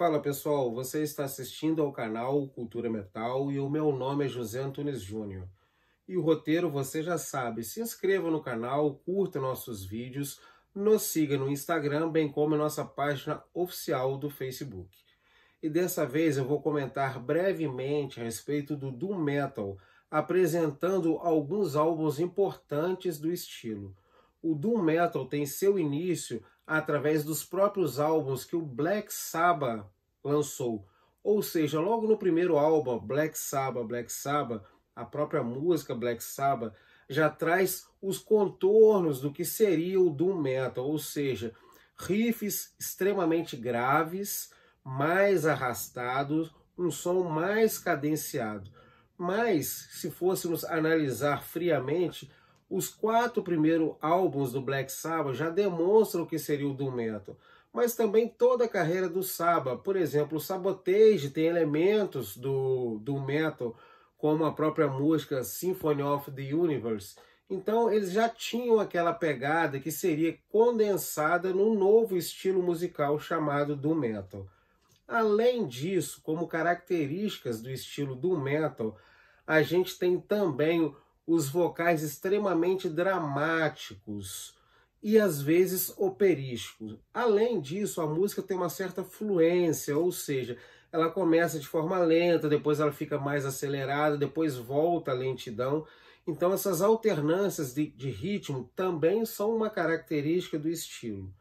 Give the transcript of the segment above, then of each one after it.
Fala pessoal, você está assistindo ao canal Cultura Metal e o meu nome é José Antunes Júnior. E o roteiro você já sabe, se inscreva no canal, curta nossos vídeos, nos siga no Instagram, bem como nossa página oficial do Facebook. E dessa vez eu vou comentar brevemente a respeito do Doom Metal, apresentando alguns álbuns importantes do estilo. O Doom Metal tem seu início através dos próprios álbuns que o Black Sabbath lançou. Ou seja, logo no primeiro álbum, Black Sabbath, Black Sabbath, a própria música Black Sabbath já traz os contornos do que seria o doom metal, ou seja, riffs extremamente graves, mais arrastados, um som mais cadenciado. Mas se fôssemos analisar friamente, os quatro primeiros álbuns do Black Sabbath já demonstram o que seria o Doom Metal, mas também toda a carreira do Sabbath. Por exemplo, o Sabotage tem elementos do Doom Metal, como a própria música Symphony of the Universe. Então eles já tinham aquela pegada que seria condensada num novo estilo musical chamado Doom Metal. Além disso, como características do estilo Doom Metal, a gente tem também os vocais extremamente dramáticos e às vezes operísticos. Além disso, a música tem uma certa fluência, ou seja, ela começa de forma lenta, depois ela fica mais acelerada, depois volta a lentidão. Então, essas alternâncias de, de ritmo também são uma característica do estilo.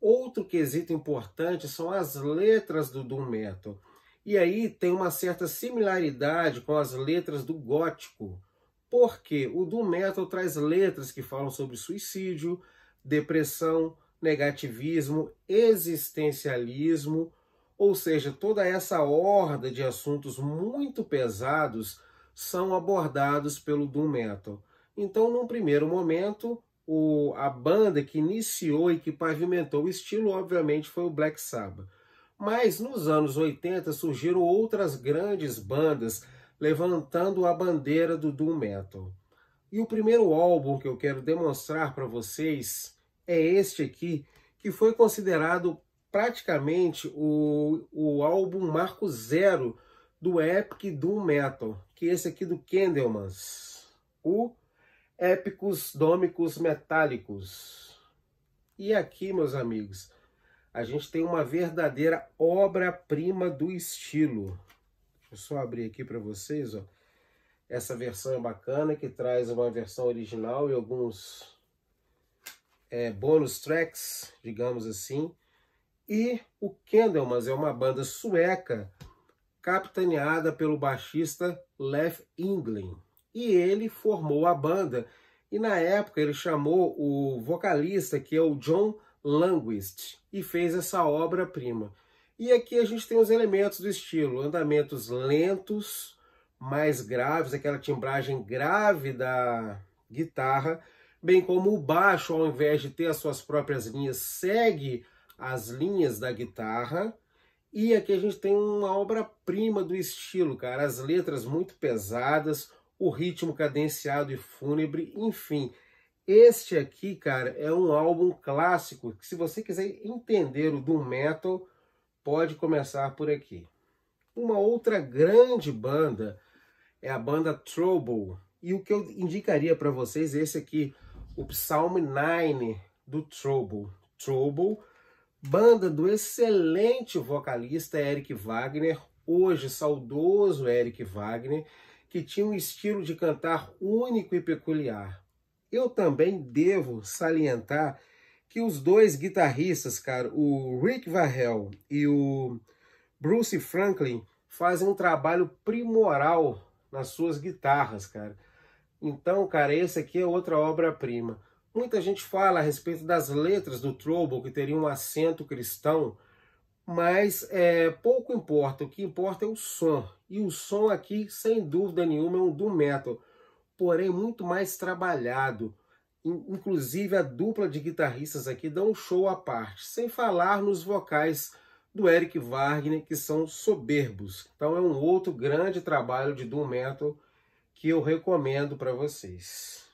Outro quesito importante são as letras do Doom Metal. E aí tem uma certa similaridade com as letras do gótico, porque o Doom Metal traz letras que falam sobre suicídio, depressão, negativismo, existencialismo, ou seja, toda essa horda de assuntos muito pesados são abordados pelo Doom Metal. Então, num primeiro momento, o, a banda que iniciou e que pavimentou o estilo, obviamente, foi o Black Sabbath. Mas nos anos 80 surgiram outras grandes bandas levantando a bandeira do Doom Metal. E o primeiro álbum que eu quero demonstrar para vocês é este aqui, que foi considerado praticamente o, o álbum marco zero do Epic Doom Metal, que é esse aqui do Candlemans, o Épicos Dômicos Metálicos. E aqui, meus amigos, a gente tem uma verdadeira obra-prima do estilo eu só abrir aqui para vocês, ó. Essa versão é bacana, que traz uma versão original e alguns é, bônus tracks, digamos assim. E o Candlemas é uma banda sueca capitaneada pelo baixista Lef England. E ele formou a banda e na época ele chamou o vocalista que é o John Languist e fez essa obra-prima. E aqui a gente tem os elementos do estilo, andamentos lentos, mais graves, aquela timbragem grave da guitarra, bem como o baixo, ao invés de ter as suas próprias linhas, segue as linhas da guitarra. E aqui a gente tem uma obra-prima do estilo, cara, as letras muito pesadas, o ritmo cadenciado e fúnebre, enfim. Este aqui, cara, é um álbum clássico, que se você quiser entender o do metal, pode começar por aqui. Uma outra grande banda é a banda Trouble. E o que eu indicaria para vocês é esse aqui, o Psalm 9 do Trouble. Trouble, banda do excelente vocalista Eric Wagner, hoje saudoso Eric Wagner, que tinha um estilo de cantar único e peculiar. Eu também devo salientar que os dois guitarristas, cara, o Rick Varrell e o Bruce Franklin, fazem um trabalho primoral nas suas guitarras, cara. Então, cara, esse aqui é outra obra-prima. Muita gente fala a respeito das letras do Trouble, que teria um acento cristão, mas é, pouco importa, o que importa é o som. E o som aqui, sem dúvida nenhuma, é um do metal, porém muito mais trabalhado Inclusive a dupla de guitarristas aqui dá um show à parte, sem falar nos vocais do Eric Wagner, que são soberbos. Então é um outro grande trabalho de Doom Metal que eu recomendo para vocês.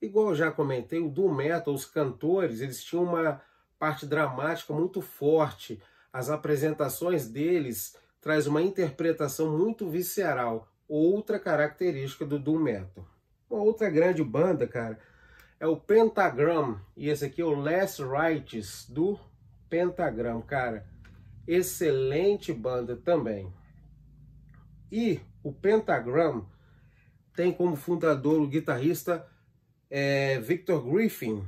Igual já comentei, o Doom Metal, os cantores, eles tinham uma parte dramática muito forte. As apresentações deles traz uma interpretação muito visceral, outra característica do Doom Metal. Uma outra grande banda, cara, é o Pentagram. E esse aqui é o Last Rites do Pentagram, cara. Excelente banda também. E o Pentagram tem como fundador o guitarrista é, Victor Griffin.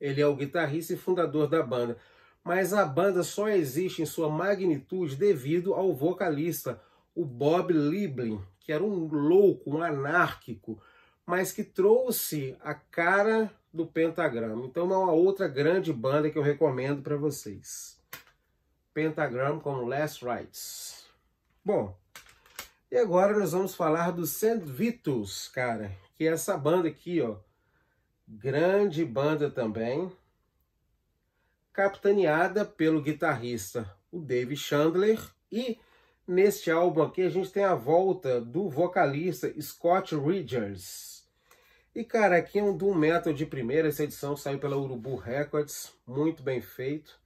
Ele é o guitarrista e fundador da banda. Mas a banda só existe em sua magnitude devido ao vocalista, o Bob Liebling, que era um louco, um anárquico, mas que trouxe a cara do Pentagram, Então é uma outra grande banda que eu recomendo para vocês. Pentagram com Last Rights. Bom, e agora nós vamos falar do Saint Vitus, cara, que é essa banda aqui, ó. Grande banda também, capitaneada pelo guitarrista, o Dave Chandler, e neste álbum aqui a gente tem a volta do vocalista Scott Ridgers. E cara, aqui é um Doom Metal de primeira, essa edição saiu pela Urubu Records, muito bem feito.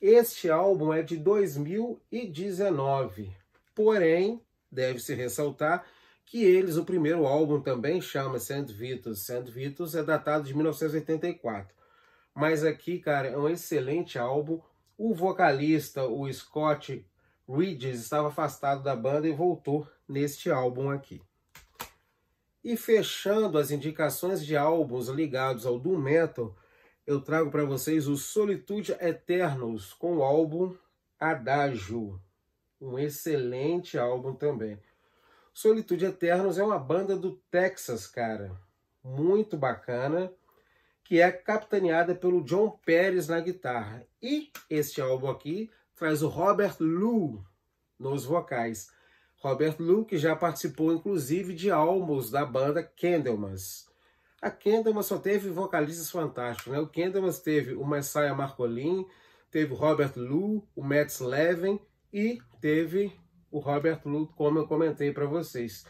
Este álbum é de 2019, porém, deve-se ressaltar que eles, o primeiro álbum também chama Saint Vitus, Saint Vitus é datado de 1984. Mas aqui, cara, é um excelente álbum. O vocalista, o Scott Ridges, estava afastado da banda e voltou neste álbum aqui. E fechando as indicações de álbuns ligados ao Doom Metal, eu trago para vocês o Solitude Eternos com o álbum Adagio. Um excelente álbum também. Solitude Eternos é uma banda do Texas, cara. Muito bacana, que é capitaneada pelo John Pérez na guitarra. E este álbum aqui traz o Robert Lu nos vocais. Robert Luke já participou inclusive de álbuns da banda Candlemas. A Candlemas só teve vocalistas fantásticos, né? O Candlemas teve o Messiah Marcolin, teve o Robert Lu, o Matt Levin e teve o Robert Luke, como eu comentei para vocês.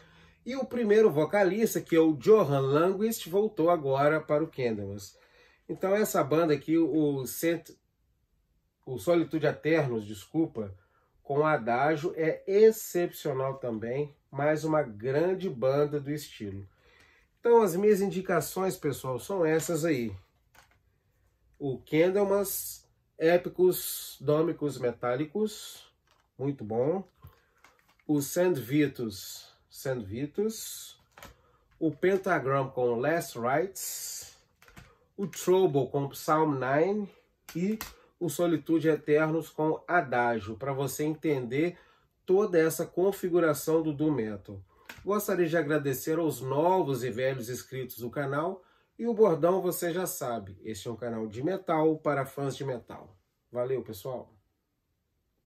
E o primeiro vocalista, que é o Johan Languist, voltou agora para o Candlemas. Então essa banda aqui, o, Cent... o Solitude Aternos, desculpa, com adágio é excepcional também, mais uma grande banda do estilo. Então as minhas indicações, pessoal, são essas aí. O Candlemas Épicos Dômicos Metálicos, muito bom. O Sandvitus, Vitus. O Pentagram com Last Rites. O Trouble com Psalm 9 e o Solitude Eternos com Adágio, para você entender toda essa configuração do Doom Metal. Gostaria de agradecer aos novos e velhos inscritos do canal, e o bordão você já sabe, este é um canal de metal para fãs de metal. Valeu, pessoal!